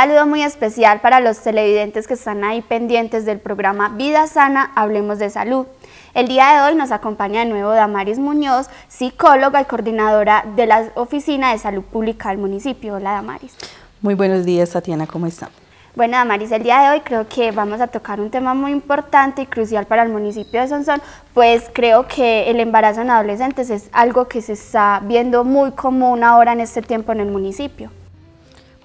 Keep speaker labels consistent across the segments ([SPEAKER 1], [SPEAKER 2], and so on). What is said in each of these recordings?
[SPEAKER 1] saludo muy especial para los televidentes que están ahí pendientes del programa Vida Sana, Hablemos de Salud. El día de hoy nos acompaña de nuevo Damaris Muñoz, psicóloga y coordinadora de la Oficina de Salud Pública del municipio. Hola Damaris.
[SPEAKER 2] Muy buenos días Tatiana, ¿cómo están?
[SPEAKER 1] Bueno Damaris, el día de hoy creo que vamos a tocar un tema muy importante y crucial para el municipio de Sonsón, pues creo que el embarazo en adolescentes es algo que se está viendo muy común ahora en este tiempo en el municipio.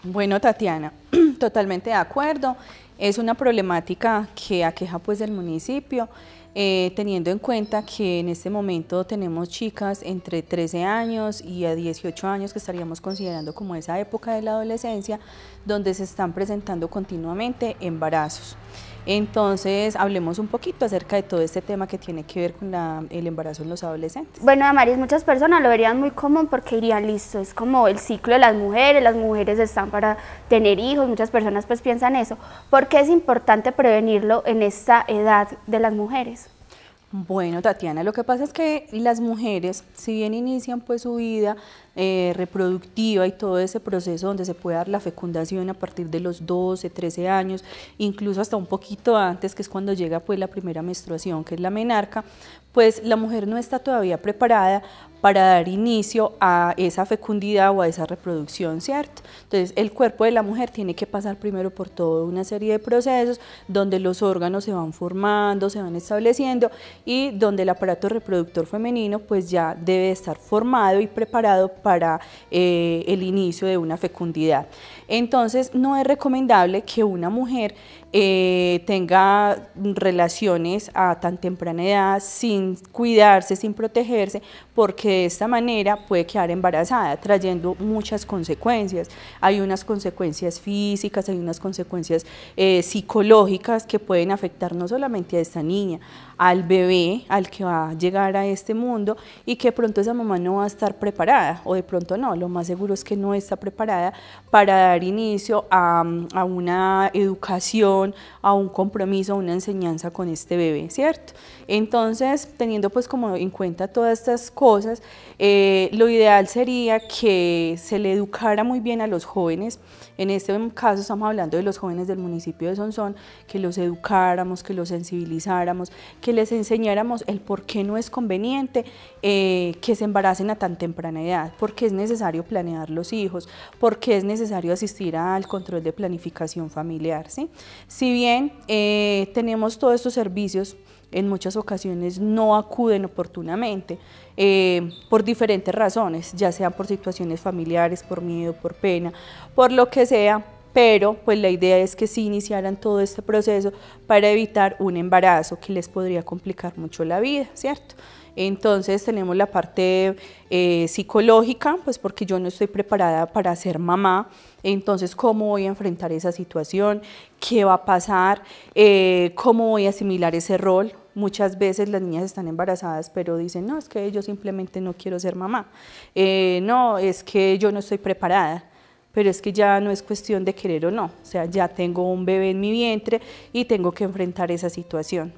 [SPEAKER 2] Bueno, Tatiana,
[SPEAKER 1] totalmente
[SPEAKER 2] de acuerdo. Es una problemática que aqueja pues el municipio, eh, teniendo en cuenta que en este momento tenemos chicas entre 13 años y a 18 años que estaríamos considerando como esa época de la adolescencia, donde se están presentando continuamente embarazos. Entonces, hablemos un poquito acerca de todo este tema que tiene que ver
[SPEAKER 1] con el embarazo en los adolescentes. Bueno, Amaris, muchas personas lo verían muy común porque dirían, listo, es como el ciclo de las mujeres, las mujeres están para tener hijos, muchas personas pues piensan eso. ¿Por qué es importante prevenirlo en esta edad de las mujeres?
[SPEAKER 2] Bueno, Tatiana, lo que pasa es que las mujeres, si bien inician pues su vida eh, reproductiva y todo ese proceso donde se puede dar la fecundación a partir de los 12, 13 años, incluso hasta un poquito antes, que es cuando llega pues la primera menstruación, que es la menarca, pues la mujer no está todavía preparada para dar inicio a esa fecundidad o a esa reproducción, ¿cierto? Entonces, el cuerpo de la mujer tiene que pasar primero por toda una serie de procesos donde los órganos se van formando, se van estableciendo y donde el aparato reproductor femenino pues ya debe estar formado y preparado para eh, el inicio de una fecundidad. Entonces, no es recomendable que una mujer eh, tenga relaciones a tan temprana edad sin cuidarse, sin protegerse, porque de esta manera puede quedar embarazada, trayendo muchas consecuencias. Hay unas consecuencias físicas, hay unas consecuencias eh, psicológicas que pueden afectar no solamente a esta niña, al bebé, al que va a llegar a este mundo y que pronto esa mamá no va a estar preparada o de pronto no, lo más seguro es que no está preparada para dar inicio a, una educación, a un compromiso, a una enseñanza con este bebé, ¿cierto? Entonces, teniendo pues como en cuenta todas estas cosas, eh, lo ideal sería que se le educara muy bien a los jóvenes, en este caso estamos hablando de los jóvenes del municipio de Sonsón, que los educáramos, que los sensibilizáramos, que les enseñáramos el por qué no es conveniente eh, que se embaracen a tan temprana edad, por qué es necesario planear los hijos, por qué es necesario asistir al control de planificación familiar. ¿sí? Si bien eh, tenemos todos estos servicios, en muchas ocasiones no acuden oportunamente eh, por diferentes razones, ya sean por situaciones familiares, por miedo, por pena, por lo que sea, pero pues la idea es que sí iniciaran todo este proceso para evitar un embarazo que les podría complicar mucho la vida, ¿cierto? Entonces tenemos la parte eh, psicológica, pues porque yo no estoy preparada para ser mamá, entonces cómo voy a enfrentar esa situación, qué va a pasar, eh, cómo voy a asimilar ese rol. Muchas veces las niñas están embarazadas, pero dicen, no, es que yo simplemente no quiero ser mamá, eh, no, es que yo no estoy preparada pero es que ya no es cuestión de querer o no, o sea, ya tengo un bebé en mi vientre y tengo que enfrentar esa situación.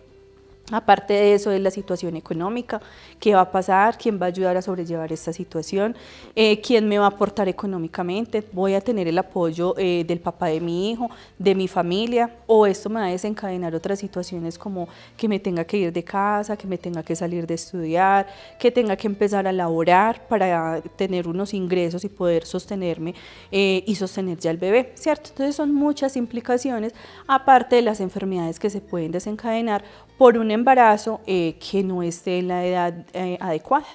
[SPEAKER 2] Aparte de eso es la situación económica, qué va a pasar, quién va a ayudar a sobrellevar esta situación, eh, quién me va a aportar económicamente, voy a tener el apoyo eh, del papá de mi hijo, de mi familia, o esto me va a desencadenar otras situaciones como que me tenga que ir de casa, que me tenga que salir de estudiar, que tenga que empezar a laborar para tener unos ingresos y poder sostenerme eh, y sostener ya al bebé, ¿cierto? Entonces son muchas implicaciones, aparte de las enfermedades que se pueden desencadenar por un embarazo eh, que no esté en la edad eh, adecuada.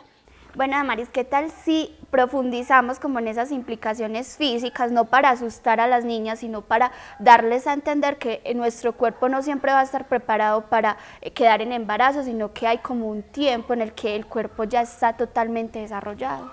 [SPEAKER 1] Bueno, Maris, ¿qué tal si profundizamos como en esas implicaciones físicas, no para asustar a las niñas, sino para darles a entender que nuestro cuerpo no siempre va a estar preparado para eh, quedar en embarazo, sino que hay como un tiempo en el que el cuerpo ya está totalmente desarrollado?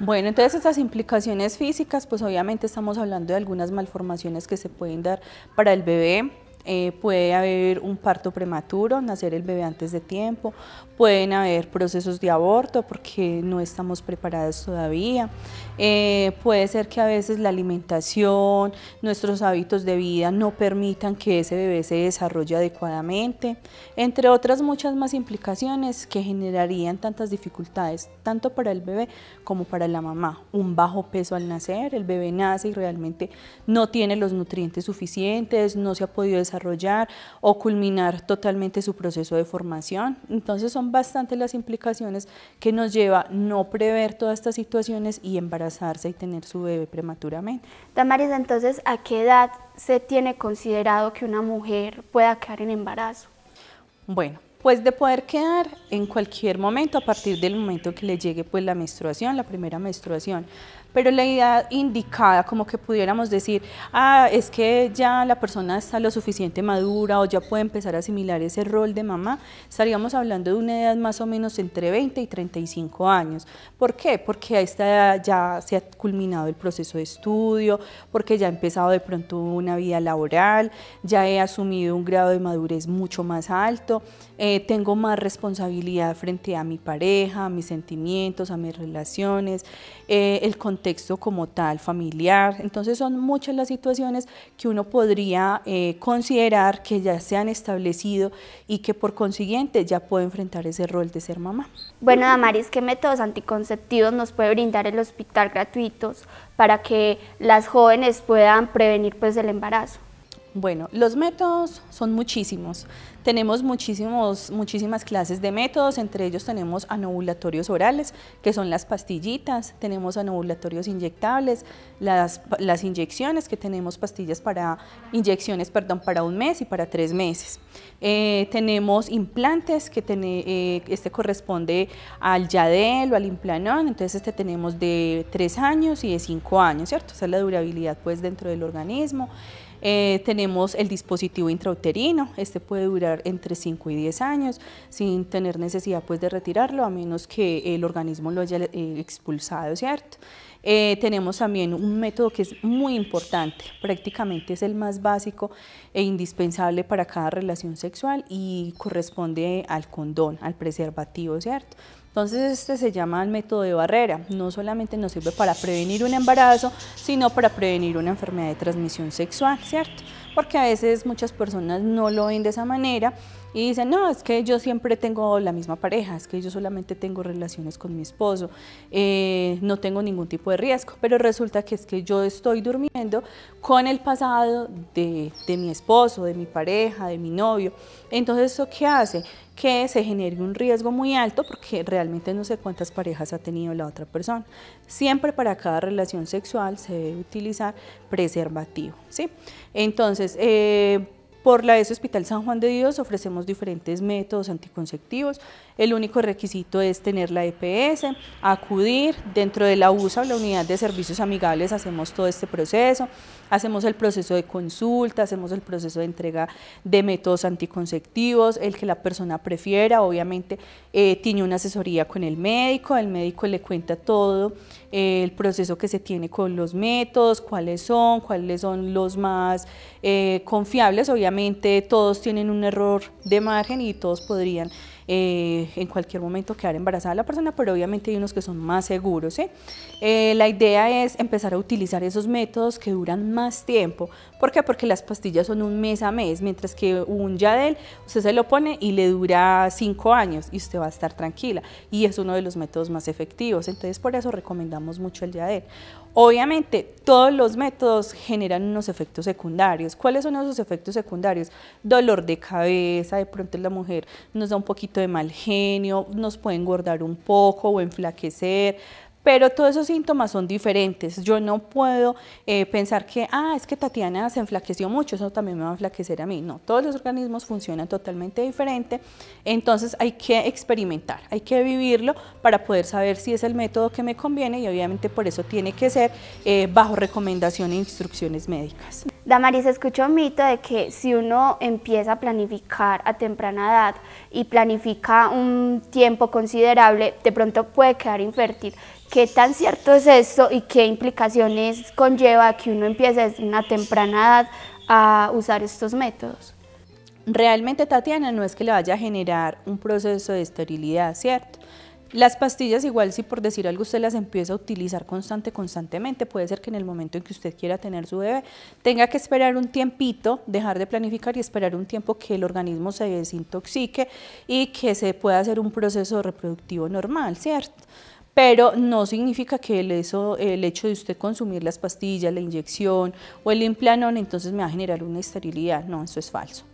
[SPEAKER 2] Bueno, entonces estas implicaciones físicas, pues obviamente estamos hablando de algunas malformaciones que se pueden dar para el bebé, eh, puede haber un parto prematuro, nacer el bebé antes de tiempo, pueden haber procesos de aborto porque no estamos preparadas todavía, eh, puede ser que a veces la alimentación, nuestros hábitos de vida no permitan que ese bebé se desarrolle adecuadamente, entre otras muchas más implicaciones que generarían tantas dificultades, tanto para el bebé como para la mamá. Un bajo peso al nacer, el bebé nace y realmente no tiene los nutrientes suficientes, no se ha podido desarrollar o culminar totalmente su proceso de formación. Entonces son Bastante las implicaciones que nos lleva no prever todas estas situaciones y embarazarse y tener su bebé prematuramente.
[SPEAKER 1] Damaris, entonces, ¿a qué edad se tiene considerado que una mujer pueda quedar en embarazo? Bueno, pues de poder quedar
[SPEAKER 2] en cualquier momento a partir del momento que le llegue pues la menstruación, la primera menstruación pero la edad indicada, como que pudiéramos decir, ah, es que ya la persona está lo suficiente madura o ya puede empezar a asimilar ese rol de mamá, estaríamos hablando de una edad más o menos entre 20 y 35 años. ¿Por qué? Porque a esta edad ya se ha culminado el proceso de estudio, porque ya ha empezado de pronto una vida laboral, ya he asumido un grado de madurez mucho más alto, eh, tengo más responsabilidad frente a mi pareja, a mis sentimientos, a mis relaciones, eh, el como tal, familiar. Entonces son muchas las situaciones que uno podría eh, considerar que ya se han establecido y que por consiguiente ya puede enfrentar ese rol de ser mamá.
[SPEAKER 1] Bueno, Damaris, ¿qué métodos anticonceptivos nos puede brindar el hospital gratuitos para que las jóvenes puedan prevenir pues, el embarazo?
[SPEAKER 2] Bueno, los métodos son muchísimos. Tenemos muchísimos, muchísimas clases de métodos, entre ellos tenemos anovulatorios orales, que son las pastillitas, tenemos anovulatorios inyectables, las, inyecciones, que tenemos pastillas para inyecciones, perdón, para un mes y para tres meses. Eh, tenemos implantes, que eh, este corresponde al Yadel o al Implanon, entonces este tenemos de tres años y de cinco años, ¿cierto? Esa es la durabilidad pues dentro del organismo. Eh, tenemos el dispositivo intrauterino, este puede durar entre 5 y 10 años sin tener necesidad pues, de retirarlo a menos que el organismo lo haya eh, expulsado, ¿cierto? Eh, tenemos también un método que es muy importante, prácticamente es el más básico e indispensable para cada relación sexual y corresponde al condón, al preservativo, ¿cierto? Entonces este se llama el método de barrera. No solamente nos sirve para prevenir un embarazo, sino para prevenir una enfermedad de transmisión sexual, ¿cierto? Porque a veces muchas personas no lo ven de esa manera y dicen, no, es que yo siempre tengo la misma pareja, es que yo solamente tengo relaciones con mi esposo, eh, no tengo ningún tipo de riesgo, pero resulta que es que yo estoy durmiendo con el pasado de, de mi esposo, de mi pareja, de mi novio. Entonces, ¿eso qué hace? que se genere un riesgo muy alto porque realmente no sé cuántas parejas ha tenido la otra persona. Siempre para cada relación sexual se debe utilizar preservativo, ¿sí? Entonces, eh, por la ES Hospital San Juan de Dios ofrecemos diferentes métodos anticonceptivos el único requisito es tener la EPS, acudir dentro de la USA la unidad de servicios amigables, hacemos todo este proceso, hacemos el proceso de consulta, hacemos el proceso de entrega de métodos anticonceptivos, el que la persona prefiera, obviamente eh, tiene una asesoría con el médico, el médico le cuenta todo eh, el proceso que se tiene con los métodos, cuáles son, cuáles son los más eh, confiables, obviamente todos tienen un error de margen y todos podrían eh, en cualquier momento quedar embarazada la persona, pero obviamente hay unos que son más seguros. Eh, la idea es empezar a utilizar esos métodos que duran más tiempo. ¿Por qué? Porque las pastillas son un mes a mes, mientras que un Yadel usted se lo pone y le dura cinco años y usted va a estar tranquila. Y es uno de los métodos más efectivos. Entonces por eso recomendamos mucho el Yadel. Obviamente, todos los métodos generan unos efectos secundarios. ¿Cuáles son esos efectos secundarios? Dolor de cabeza, de pronto la mujer nos da un poquito de mal genio, nos puede engordar un poco o enflaquecer, pero todos esos síntomas son diferentes. Yo no puedo eh, pensar que, ah, es que Tatiana se enflaqueció mucho, eso también me va a enflaquecer a mí. No, todos los organismos funcionan totalmente diferente, entonces hay que experimentar, hay que vivirlo para poder saber si es el método que me conviene y obviamente por eso tiene que ser eh, bajo recomendación e instrucciones médicas.
[SPEAKER 1] Damaris, escucho un mito de que si uno empieza a planificar a temprana edad y planifica un tiempo considerable, de pronto puede quedar infértil qué tan cierto es esto y qué implicaciones conlleva que uno empiece desde una temprana edad a usar estos métodos.
[SPEAKER 2] Realmente, Tatiana, no es que le vaya a generar un proceso de esterilidad, ¿cierto? Las pastillas igual si por decir algo usted las empieza a utilizar constante, constantemente, puede ser que en el momento en que usted quiera tener su bebé tenga que esperar un tiempito, dejar de planificar y esperar un tiempo que el organismo se desintoxique y que se pueda hacer un proceso reproductivo normal, ¿cierto? pero no significa que el, eso, el hecho de usted consumir las pastillas, la inyección o el implanón entonces me va a generar una esterilidad. No, eso es falso.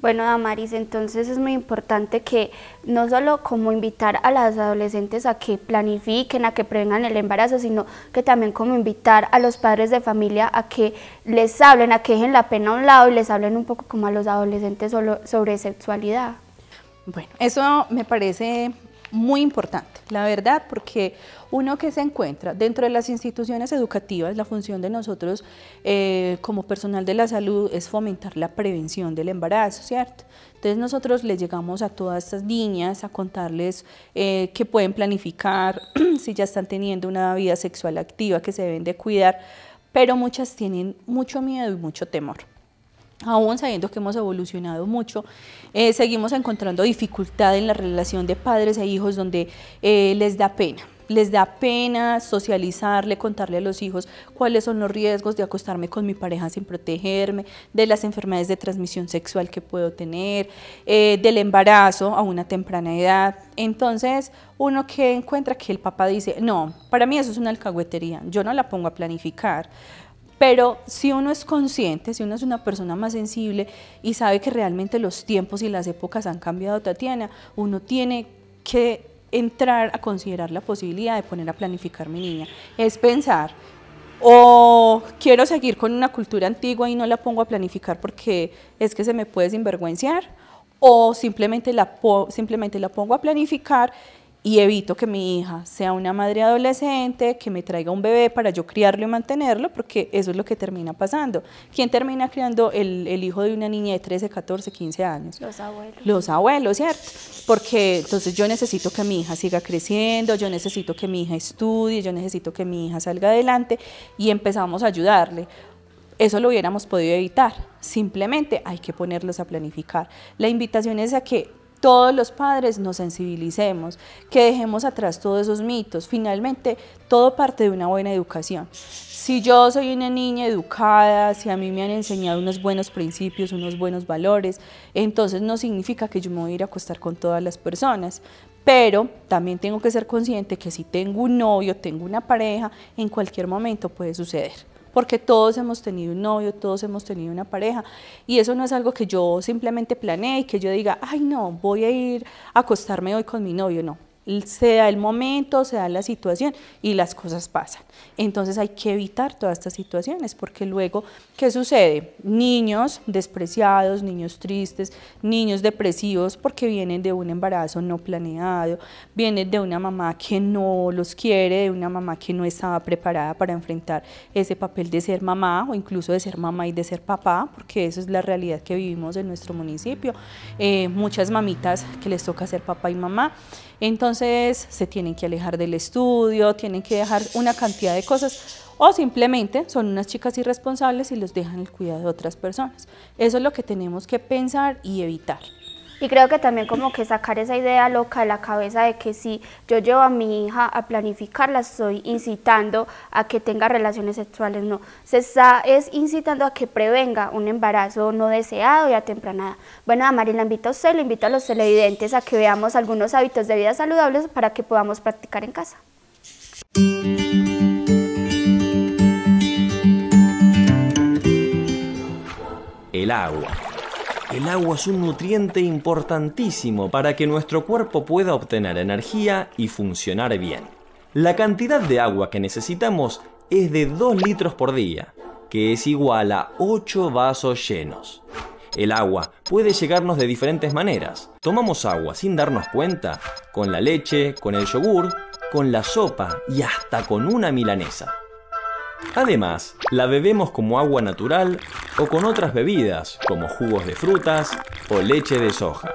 [SPEAKER 1] Bueno, Damaris, entonces es muy importante que no solo como invitar a las adolescentes a que planifiquen, a que prevengan el embarazo, sino que también como invitar a los padres de familia a que les hablen, a que dejen la pena a un lado y les hablen un poco como a los adolescentes sobre sexualidad. Bueno, eso
[SPEAKER 2] me parece muy importante, la verdad, porque uno que se encuentra dentro de las instituciones educativas, la función de nosotros eh, como personal de la salud es fomentar la prevención del embarazo, ¿cierto? Entonces nosotros le llegamos a todas estas niñas a contarles eh, que pueden planificar, si ya están teniendo una vida sexual activa, que se deben de cuidar, pero muchas tienen mucho miedo y mucho temor aún sabiendo que hemos evolucionado mucho, eh, seguimos encontrando dificultad en la relación de padres e hijos donde eh, les da pena. Les da pena socializarle, contarle a los hijos cuáles son los riesgos de acostarme con mi pareja sin protegerme, de las enfermedades de transmisión sexual que puedo tener, eh, del embarazo a una temprana edad. Entonces, uno que encuentra que el papá dice, no, para mí eso es una alcahuetería, yo no la pongo a planificar pero si uno es consciente, si uno es una persona más sensible y sabe que realmente los tiempos y las épocas han cambiado, Tatiana, uno tiene que entrar a considerar la posibilidad de poner a planificar mi niña. Es pensar, o quiero seguir con una cultura antigua y no la pongo a planificar porque es que se me puede sinvergüenciar, o simplemente la, simplemente la pongo a planificar y evito que mi hija sea una madre adolescente, que me traiga un bebé para yo criarlo y mantenerlo, porque eso es lo que termina pasando. ¿Quién termina criando el, el hijo de una niña de 13, 14, 15 años? Los abuelos. Los abuelos, ¿cierto? Porque entonces yo necesito que mi hija siga creciendo, yo necesito que mi hija estudie, yo necesito que mi hija salga adelante y empezamos a ayudarle eso lo hubiéramos podido evitar. Simplemente hay que ponerlos a planificar. La invitación es a que todos los padres nos sensibilicemos, que dejemos atrás todos esos mitos. Finalmente, todo parte de una buena educación. Si yo soy una niña educada, si a mí me han enseñado unos buenos principios, unos buenos valores, entonces no significa que yo me voy a ir a acostar con todas las personas. Pero también tengo que ser consciente que si tengo un novio, tengo una pareja, en cualquier momento puede suceder porque todos hemos tenido un novio, todos hemos tenido una pareja, y eso no es algo que yo simplemente planeé y que yo diga, ay no, voy a ir a acostarme hoy con mi novio, no, se da el momento, se da la situación y las cosas pasan. Entonces hay que evitar todas estas situaciones porque luego, ¿qué sucede? Niños despreciados, niños tristes, niños depresivos porque vienen de un embarazo no planeado, vienen de una mamá que no los quiere, de una mamá que no estaba preparada para enfrentar ese papel de ser mamá o incluso de ser mamá y de ser papá, porque eso es la realidad que vivimos en nuestro municipio. Eh, muchas mamitas que les toca ser papá y mamá. Entonces, se tienen que alejar del estudio, tienen que dejar una cantidad de cosas o simplemente son unas chicas irresponsables y los dejan el cuidado de otras personas. Eso es lo que tenemos que pensar y evitar.
[SPEAKER 1] Y creo que también como que sacar esa idea loca de la cabeza de que si yo llevo a mi hija a planificarla estoy incitando a que tenga relaciones sexuales, no. Se está es incitando a que prevenga un embarazo no deseado y a temprana Bueno, Amari, la invito a usted, le invito a los televidentes a que veamos algunos hábitos de vida saludables para que podamos practicar en casa.
[SPEAKER 2] El agua el agua es un nutriente importantísimo para que nuestro cuerpo pueda obtener energía y funcionar bien. La cantidad de agua que necesitamos es de 2 litros por día, que es igual a 8 vasos llenos. El agua puede llegarnos de diferentes maneras. Tomamos agua sin darnos
[SPEAKER 1] cuenta, con la leche, con el yogur, con la sopa y hasta con una milanesa. Además, la bebemos como agua natural o con otras
[SPEAKER 2] bebidas como jugos de frutas o leche de soja.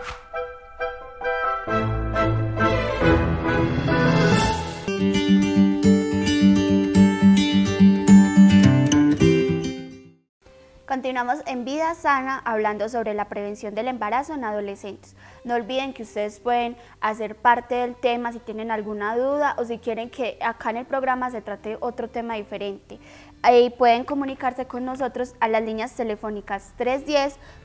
[SPEAKER 1] Terminamos en Vida Sana hablando sobre la prevención del embarazo en adolescentes. No olviden que ustedes pueden hacer parte del tema si tienen alguna duda o si quieren que acá en el programa se trate otro tema diferente. Ahí pueden comunicarse con nosotros a las líneas telefónicas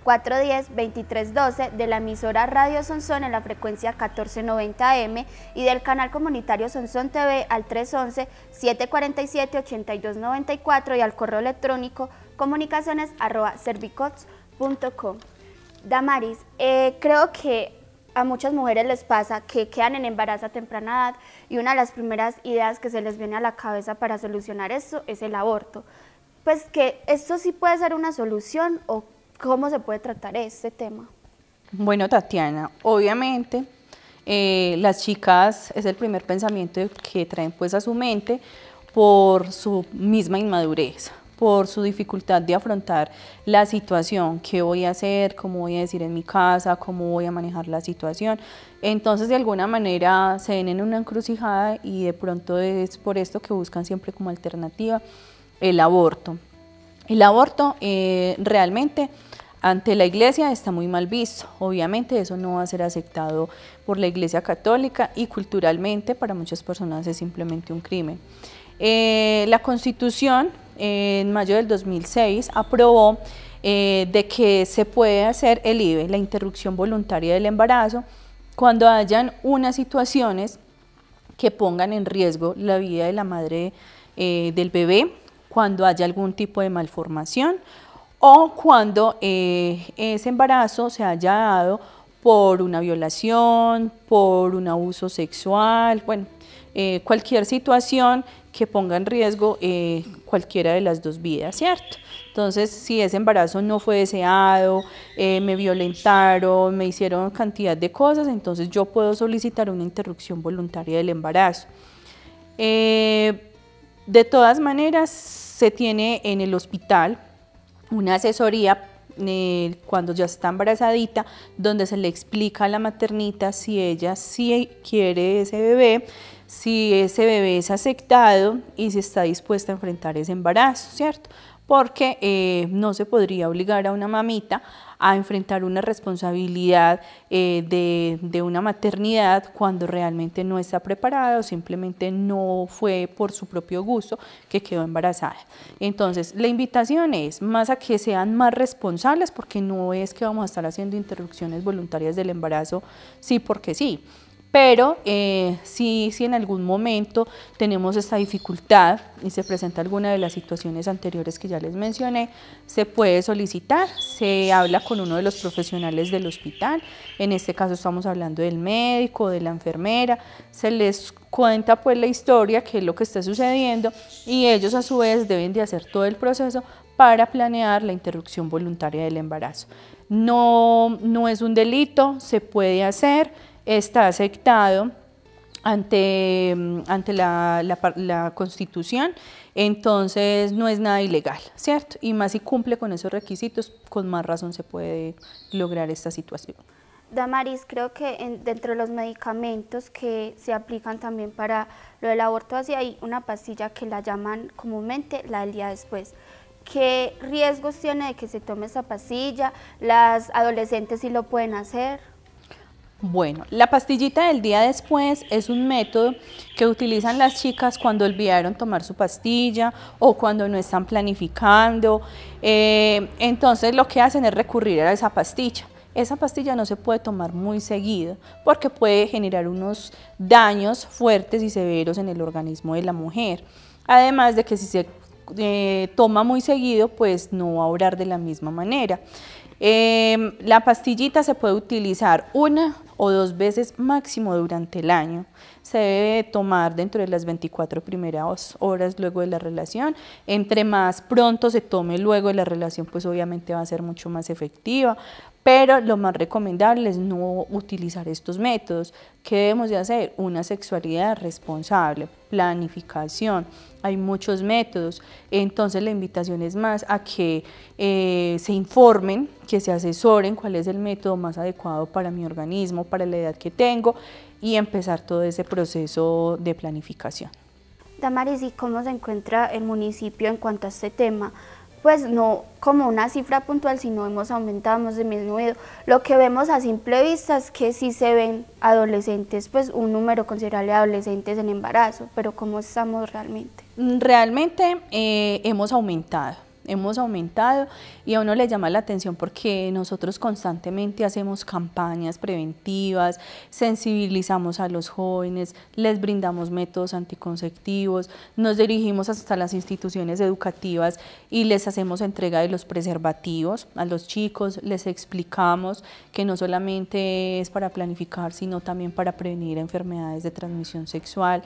[SPEAKER 1] 310-410-2312 de la emisora Radio Sonsón en la frecuencia 1490M y del canal comunitario Sonsón TV al 311-747-8294 y al correo electrónico comunicaciones arroba Damaris, eh, creo que a muchas mujeres les pasa que quedan en embarazo a temprana edad y una de las primeras ideas que se les viene a la cabeza para solucionar esto es el aborto. Pues que esto sí puede ser una solución o cómo se puede tratar este tema.
[SPEAKER 2] Bueno, Tatiana, obviamente eh, las chicas es el primer pensamiento que traen pues a su mente por su misma inmadurez, por su dificultad de afrontar la situación, qué voy a hacer, cómo voy a decir en mi casa, cómo voy a manejar la situación. Entonces de alguna manera se ven en una encrucijada y de pronto es por esto que buscan siempre como alternativa el aborto. El aborto eh, realmente ante la iglesia está muy mal visto. Obviamente eso no va a ser aceptado por la iglesia católica y culturalmente para muchas personas es simplemente un crimen. Eh, la constitución en mayo del 2006 aprobó eh, de que se puede hacer el IVE la interrupción voluntaria del embarazo, cuando hayan unas situaciones que pongan en riesgo la vida de la madre eh, del bebé, cuando haya algún tipo de malformación o cuando eh, ese embarazo se haya dado por una violación, por un abuso sexual, bueno, eh, cualquier situación que ponga en riesgo eh, cualquiera de las dos vidas, ¿cierto? Entonces, si ese embarazo no fue deseado, eh, me violentaron, me hicieron cantidad de cosas, entonces yo puedo solicitar una interrupción voluntaria del embarazo. de todas maneras, se tiene en el hospital una asesoría cuando ya está embarazadita, donde se le explica a la maternita si ella sí quiere ese bebé, si ese bebé es aceptado y si está dispuesta a enfrentar ese embarazo, ¿cierto? Porque eh, no se podría obligar a una mamita a enfrentar una responsabilidad eh, de, de, una maternidad cuando realmente no está preparada o simplemente no fue por su propio gusto que quedó embarazada. Entonces, la invitación es más a que sean más responsables porque no es que vamos a estar haciendo interrupciones voluntarias del embarazo, sí porque sí. Pero si, eh, si en algún momento tenemos esta dificultad y se presenta alguna de las situaciones anteriores que ya les mencioné, se puede solicitar, se habla con uno de los profesionales del hospital, en este caso estamos hablando del médico, de la enfermera, se les cuenta pues la historia, qué es lo que está sucediendo y ellos a su vez deben de hacer todo el proceso para planear la interrupción voluntaria del embarazo. No, no es un delito, se puede hacer está aceptado ante, ante la, la, Constitución, entonces no es nada ilegal, ¿cierto? Y más si cumple con esos requisitos, con más razón se puede lograr esta situación.
[SPEAKER 1] Damaris, creo que dentro de los medicamentos que se aplican también para lo del aborto, hacia hay una pastilla que la llaman comúnmente la del día después. ¿Qué riesgos tiene de que se tome esa pastilla? ¿Las adolescentes sí lo pueden hacer?
[SPEAKER 2] Bueno, la pastillita del día después es un método que utilizan las chicas cuando olvidaron tomar su pastilla o cuando no están planificando. Eh, entonces lo que hacen es recurrir a esa pastilla. Esa pastilla no se puede tomar muy seguido porque puede generar unos daños fuertes y severos en el organismo de la mujer. Además de que si se eh, toma muy seguido, pues no va a orar de la misma manera. Em, la pastillita se puede utilizar una o dos veces máximo durante el año se debe tomar dentro de las 24 primeras horas luego de la relación. Entre más pronto se tome luego de la relación, pues obviamente va a ser mucho más efectiva. Pero lo más recomendable es no utilizar estos métodos. ¿Qué debemos de hacer? Una sexualidad responsable, planificación. Hay muchos métodos. Entonces la invitación es más a que eh, se informen, que se asesoren cuál es el método más adecuado para mi organismo, para la edad que tengo y empezar todo ese proceso proceso de planificación.
[SPEAKER 1] Damaris, ¿y cómo se encuentra el municipio en cuanto a este tema? Pues no como una cifra puntual, sino hemos aumentado, hemos disminuido. Lo que vemos a simple vista es que sí se ven adolescentes, pues un número considerable de adolescentes en embarazo, pero ¿cómo estamos realmente?
[SPEAKER 2] Realmente eh, hemos aumentado hemos aumentado y a uno le llama la atención porque nosotros constantemente hacemos campañas preventivas, sensibilizamos a los jóvenes, les brindamos métodos anticonceptivos, nos dirigimos hasta las instituciones educativas y les hacemos entrega de los preservativos a los chicos, les explicamos que no solamente es para planificar, sino también para prevenir enfermedades de transmisión sexual.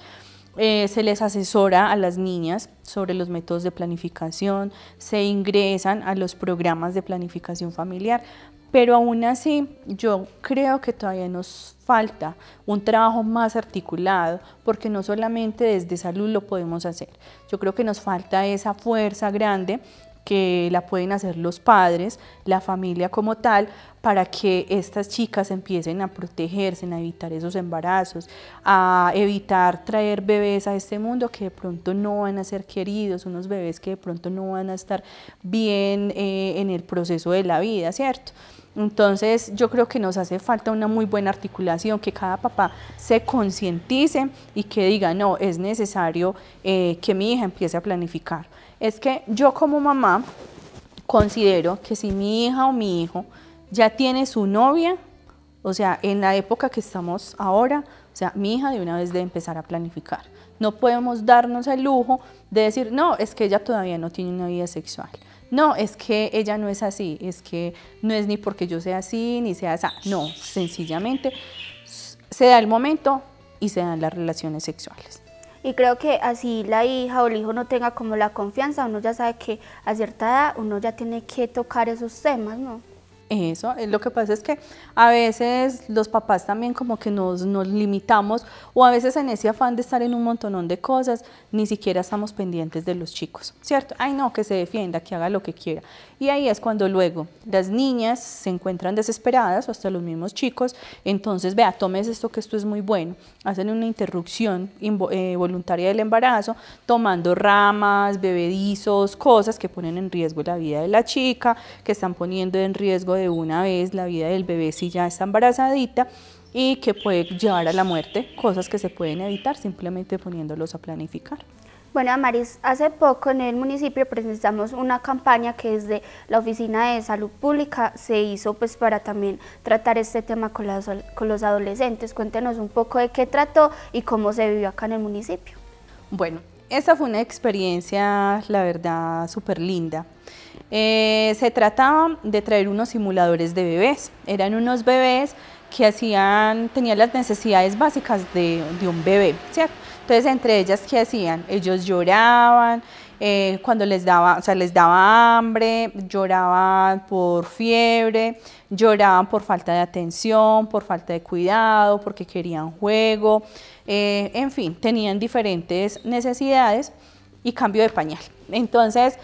[SPEAKER 2] Eh, se les asesora a las niñas sobre los métodos de planificación, se ingresan a los programas de planificación familiar, pero aún así yo creo que todavía nos falta un trabajo más articulado, porque no solamente desde salud lo podemos hacer, yo creo que nos falta esa fuerza grande que la pueden hacer los padres, la familia como tal, para que estas chicas empiecen a protegerse, a evitar esos embarazos, a evitar traer bebés a este mundo que de pronto no van a ser queridos, unos bebés que de pronto no van a estar bien eh, en el proceso de la vida, ¿cierto? Entonces yo creo que nos hace falta una muy buena articulación, que cada papá se concientice y que diga, no, es necesario eh, que mi hija empiece a planificar es que yo como mamá considero que si mi hija o mi hijo ya tiene su novia, o sea, en la época que estamos ahora, o sea, mi hija de una vez debe empezar a planificar. No podemos darnos el lujo de decir, no, es que ella todavía no tiene una vida sexual. No, es que ella no es así, es que no es ni porque yo sea así, ni sea esa. No, sencillamente se da el momento y se dan las relaciones sexuales.
[SPEAKER 1] Y creo que así la hija o el hijo no tenga como la confianza, uno ya sabe que a cierta edad uno ya tiene que tocar esos temas, ¿no?
[SPEAKER 2] Eso, eh, lo que pasa es que a veces los papás también como que nos, limitamos o a veces en ese afán de estar en un montonón de cosas, ni siquiera estamos pendientes de los chicos, ¿cierto? Ay no, que se defienda, que haga lo que quiera. Y ahí es cuando luego las niñas se encuentran desesperadas o hasta los mismos chicos, entonces vea, tomes esto que esto es muy bueno, hacen una interrupción eh, voluntaria del embarazo, tomando ramas, bebedizos, cosas que ponen en riesgo la vida de la chica, que están poniendo en riesgo de una vez la vida del bebé si ya está embarazadita y que puede llevar a la muerte, cosas que se pueden evitar simplemente poniéndolos a planificar.
[SPEAKER 1] Bueno, Amaris, hace poco en el municipio presentamos una campaña que desde la Oficina de Salud Pública se hizo pues para también tratar este tema con, con los adolescentes. Cuéntenos un poco de qué trató y cómo se vivió acá en el municipio. Bueno, esa fue una
[SPEAKER 2] experiencia, la verdad, súper linda. Eh, se trataba de traer unos simuladores de bebés. Eran unos bebés que hacían, tenían las necesidades básicas de, un bebé, ¿cierto? Entonces, entre ellas, ¿qué hacían? Ellos lloraban, eh, cuando les daba, o sea, les daba hambre, lloraban por fiebre, lloraban por falta de atención, por falta de cuidado, porque querían juego, eh, en fin, tenían diferentes necesidades y cambio de pañal. Entonces,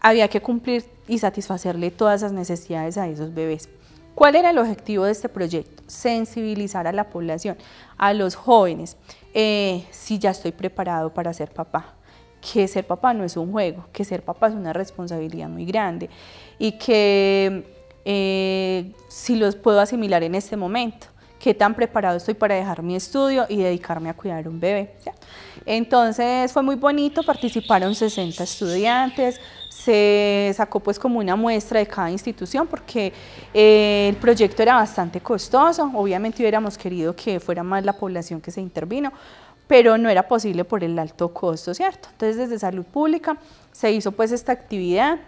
[SPEAKER 2] había que cumplir y satisfacerle todas esas necesidades a esos bebés. ¿Cuál era el objetivo de este proyecto? Sensibilizar a la población, a los jóvenes, eh, si ya estoy preparado para ser papá, que ser papá no es un juego, que ser papá es una responsabilidad muy grande y que eh, si los puedo asimilar en este momento, qué tan preparado estoy para dejar mi estudio y dedicarme a cuidar un bebé. Entonces fue muy bonito, participaron 60 estudiantes, se sacó pues como una muestra de cada institución porque eh, el proyecto era bastante costoso, obviamente hubiéramos querido que fuera más la población que se intervino, pero no era posible por el alto costo, ¿cierto? Entonces desde Salud Pública se hizo pues esta actividad,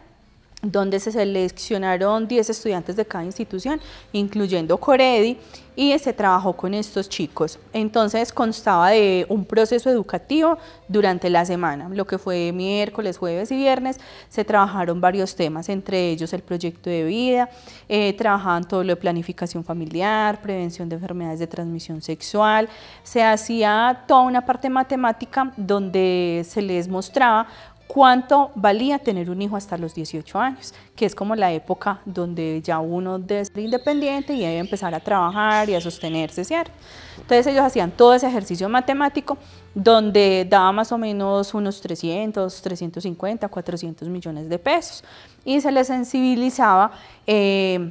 [SPEAKER 2] donde se seleccionaron 10 estudiantes de cada institución, incluyendo Coredi, y se trabajó con estos chicos. Entonces constaba de un proceso educativo durante la semana, lo que fue miércoles, jueves y viernes, se trabajaron varios temas, entre ellos el proyecto de vida, eh, trabajaban todo lo de planificación familiar, prevención de enfermedades de transmisión sexual, se hacía toda una parte matemática donde se les mostraba cuánto valía tener un hijo hasta los 18 años, que es como la época donde ya uno debe ser independiente y debe empezar a trabajar y a sostenerse, ¿cierto? Entonces ellos hacían todo ese ejercicio matemático donde daba más o menos unos 300, 350, 400 millones de pesos y se les sensibilizaba. Eh,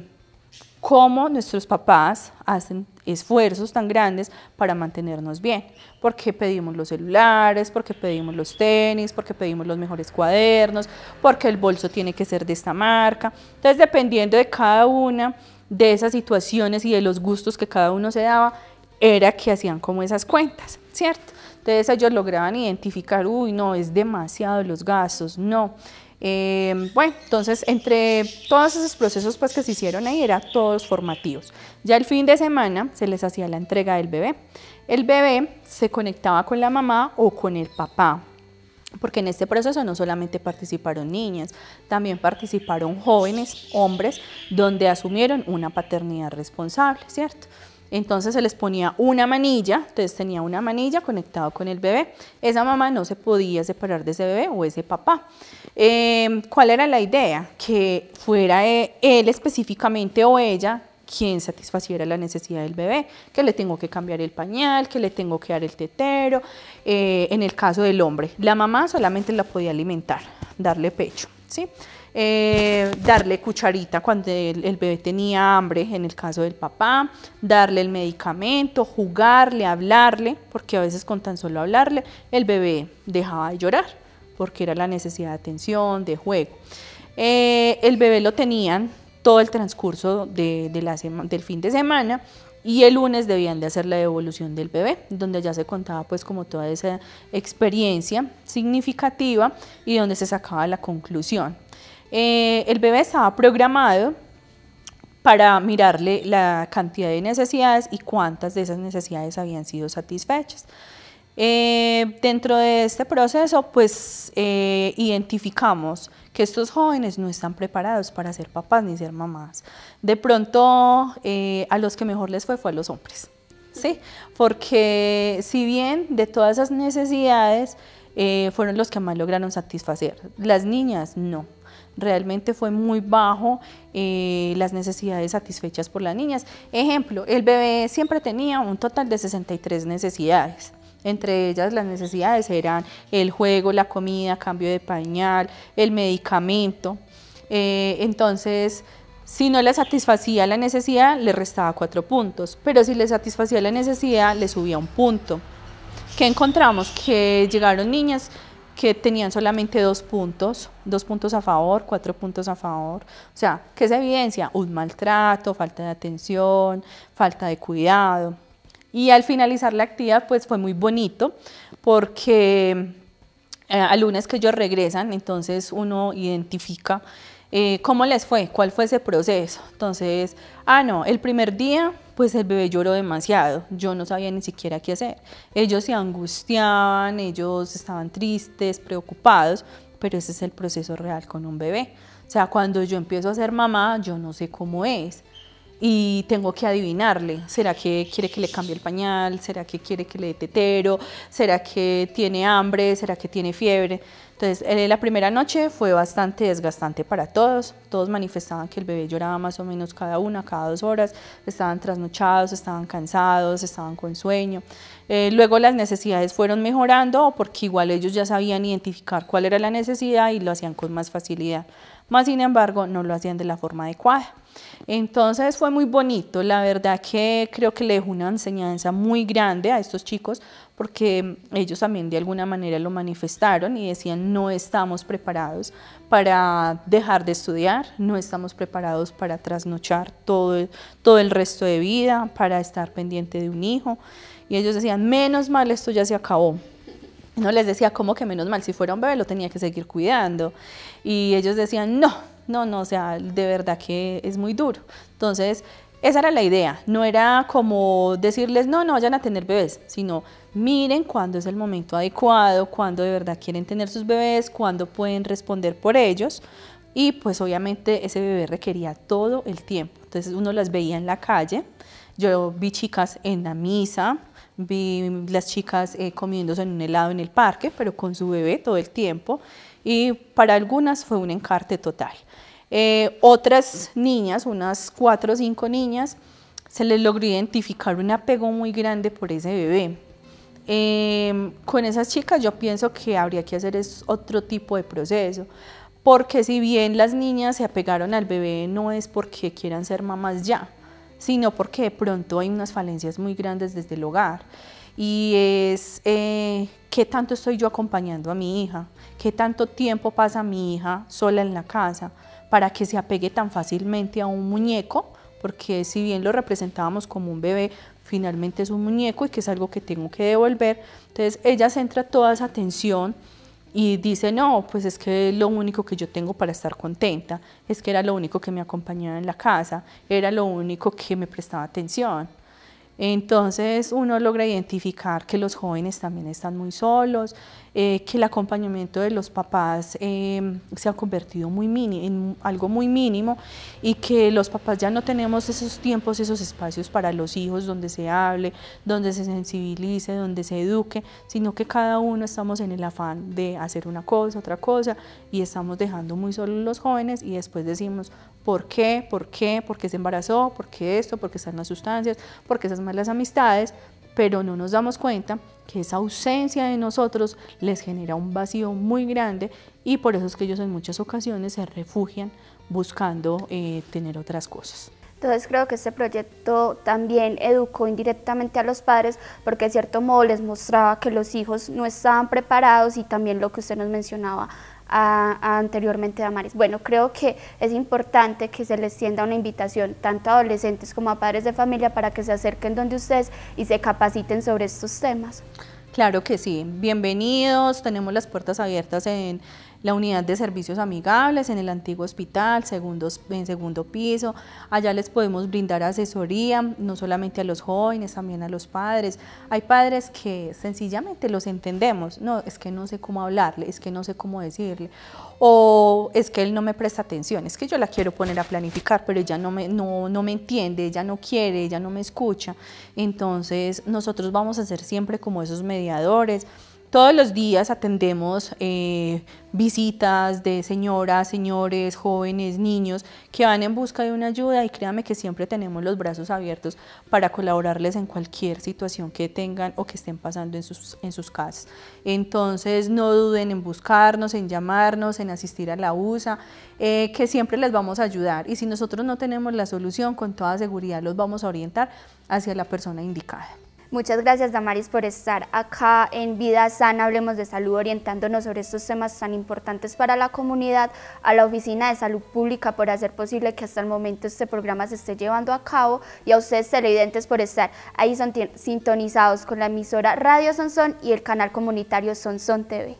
[SPEAKER 2] cómo nuestros papás hacen esfuerzos tan grandes para mantenernos bien. Porque pedimos los celulares, porque pedimos los tenis, porque pedimos los mejores cuadernos, porque el bolso tiene que ser de esta marca. Entonces, dependiendo de cada una de esas situaciones y de los gustos que cada uno se daba, era que hacían como esas cuentas, ¿cierto? Entonces ellos lograban identificar, uy, no, es demasiado los gastos, no, Em, bueno, entonces entre todos esos procesos pues, que se hicieron ahí era todos formativos. Ya el fin de semana se les hacía la entrega del bebé. El bebé se conectaba con la mamá o con el papá, porque en este proceso no solamente participaron niñas, también participaron jóvenes, hombres, donde asumieron una paternidad responsable, ¿cierto? Entonces se les ponía una manilla, entonces tenía una manilla conectado con el bebé. Esa mamá no se podía separar de ese bebé o ese papá. Em, ¿Cuál era la idea? Que fuera eh, él específicamente o ella quien satisfaciera la necesidad del bebé, que le tengo que cambiar el pañal, que le tengo que dar el tetero. Eh, en el caso del hombre, la mamá solamente la podía alimentar, darle pecho, ¿sí? Eh, darle cucharita cuando el, bebé tenía hambre, en el caso del papá, darle el medicamento, jugarle, hablarle, porque a veces con tan solo hablarle el bebé dejaba de llorar, porque era la necesidad de atención, de juego. Eh, el bebé lo tenían todo el transcurso de, del fin de semana y el lunes debían de hacer la devolución del bebé, donde ya se contaba pues como toda esa experiencia significativa y donde se sacaba la conclusión. Eh, el bebé estaba programado para mirarle la cantidad de necesidades y cuántas de esas necesidades habían sido satisfechas. Eh, dentro de este proceso, pues eh, identificamos que estos jóvenes no están preparados para ser papás ni ser mamás. De pronto, a los que mejor les fue fue a los hombres, ¿sí? Porque si bien de todas esas necesidades fueron los que más lograron satisfacer, las niñas no realmente fue muy bajo eh, las necesidades satisfechas por las niñas. Ejemplo, el bebé siempre tenía un total de 63 necesidades. Entre ellas las necesidades eran el juego, la comida, cambio de pañal, el medicamento. Eh, entonces, si no le satisfacía la necesidad, le restaba cuatro puntos, pero si le satisfacía la necesidad, le subía un punto. ¿Qué encontramos? Que llegaron niñas que tenían solamente dos puntos, dos puntos a favor, cuatro puntos a favor. O sea, ¿qué se evidencia? Un maltrato, falta de atención, falta de cuidado. Y al finalizar la actividad, pues fue muy bonito porque eh, lunes que ellos regresan, entonces uno identifica eh, ¿cómo les fue? ¿Cuál fue ese proceso? Entonces, ah, no, el primer día, pues el bebé lloró demasiado, yo no sabía ni siquiera qué hacer. Ellos se angustiaban, ellos estaban tristes, preocupados, pero ese es el proceso real con un bebé. O sea, cuando yo empiezo a ser mamá, yo no sé cómo es y tengo que adivinarle, ¿será que quiere que le cambie el pañal? ¿Será que quiere que le dé tetero? ¿Será que tiene hambre? ¿Será que tiene fiebre? Entonces, eh, la primera noche fue bastante desgastante para todos. Todos manifestaban que el bebé lloraba más o menos cada una, cada dos horas. Estaban trasnochados, estaban cansados, estaban con sueño. Eh, luego las necesidades fueron mejorando porque igual ellos ya sabían identificar cuál era la necesidad y lo hacían con más facilidad. Más sin embargo, no lo hacían de la forma adecuada. Entonces fue muy bonito, la verdad que creo que le dejó una enseñanza muy grande a estos chicos porque ellos también de alguna manera lo manifestaron y decían no estamos preparados para dejar de estudiar, no estamos preparados para trasnochar todo, todo el resto de vida, para estar pendiente de un hijo. Y ellos decían, menos mal esto ya se acabó, no les decía, como que menos mal, si fuera un bebé lo tenía que seguir cuidando. Y ellos decían, no, no, no, o sea, de verdad que es muy duro. Entonces, esa era la idea, no era como decirles no, no vayan a tener bebés, sino miren cuándo es el momento adecuado, cuándo de verdad quieren tener sus bebés, cuándo pueden responder por ellos. Y pues obviamente ese bebé requería todo el tiempo. Entonces uno las veía en la calle, yo vi chicas en la misa, vi las chicas eh, comiéndose en un helado en el parque, pero con su bebé todo el tiempo. Y para algunas fue un encarte total. Eh, otras niñas, unas cuatro o cinco niñas, se les logró identificar un apego muy grande por ese bebé. Eh, con esas chicas yo pienso que habría que hacer otro tipo de proceso, porque si bien las niñas se apegaron al bebé no es porque quieran ser mamás ya, sino porque de pronto hay unas falencias muy grandes desde el hogar y es eh, qué tanto estoy yo acompañando a mi hija, qué tanto tiempo pasa mi hija sola en la casa, para que se apegue tan fácilmente a un muñeco, porque si bien lo representábamos como un bebé, finalmente es un muñeco y que es algo que tengo que devolver. Entonces ella centra toda esa atención y dice, no, pues es que lo único que yo tengo para estar contenta, es que era lo único que me acompañaba en la casa, era lo único que me prestaba atención. Entonces uno logra identificar que los jóvenes también están muy solos, eh, que el acompañamiento de los papás eh, se ha convertido muy mini, en algo muy mínimo y que los papás ya no tenemos esos tiempos, esos espacios para los hijos donde se hable, donde se sensibilice, donde se eduque, sino que cada uno estamos en el afán de hacer una cosa, otra cosa y estamos dejando muy solos los jóvenes y después decimos, ¿por qué? ¿Por qué? ¿Por qué se embarazó? ¿Por qué esto? ¿Por qué están las sustancias? ¿Por qué esas malas amistades? pero no nos damos cuenta que esa ausencia de nosotros les genera un vacío muy grande y por eso es que ellos en muchas ocasiones se refugian buscando eh, tener otras
[SPEAKER 1] cosas. Entonces creo que este proyecto también educó indirectamente a los padres porque de cierto modo les mostraba que los hijos no estaban preparados y también lo que usted nos mencionaba, a, a anteriormente Bueno, creo que es importante que se les tienda una invitación tanto a adolescentes como a padres de familia para que se acerquen donde ustedes y se capaciten sobre estos temas.
[SPEAKER 2] Claro que sí, bienvenidos, tenemos las puertas abiertas en la unidad de servicios amigables en el antiguo hospital, en segundo piso. Allá les podemos brindar asesoría, no solamente a los jóvenes, también a los padres. Hay padres que sencillamente los entendemos, no, es que no sé cómo hablarle, es que no sé cómo decirle, o es que él no me presta atención, es que yo la quiero poner a planificar, pero ella no me, no me entiende, ella no quiere, ella no me escucha. Entonces nosotros vamos a ser siempre como esos mediadores, todos los días atendemos eh, visitas de señoras, señores, jóvenes, niños que van en busca de una ayuda y créanme que siempre tenemos los brazos abiertos para colaborarles en cualquier situación que tengan o que estén pasando en sus, en sus casas. Entonces no duden en buscarnos, en llamarnos, en asistir a la USA, eh, que siempre les vamos a ayudar y si nosotros no tenemos la solución, con toda seguridad los vamos a orientar hacia la persona indicada.
[SPEAKER 1] Muchas gracias Damaris por estar acá en Vida Sana, Hablemos de Salud, orientándonos sobre estos temas tan importantes para la comunidad, a la Oficina de Salud Pública por hacer posible que hasta el momento este programa se esté llevando a cabo y a ustedes televidentes por estar ahí sintonizados con la emisora Radio Sonsón y el canal comunitario Sonsón TV.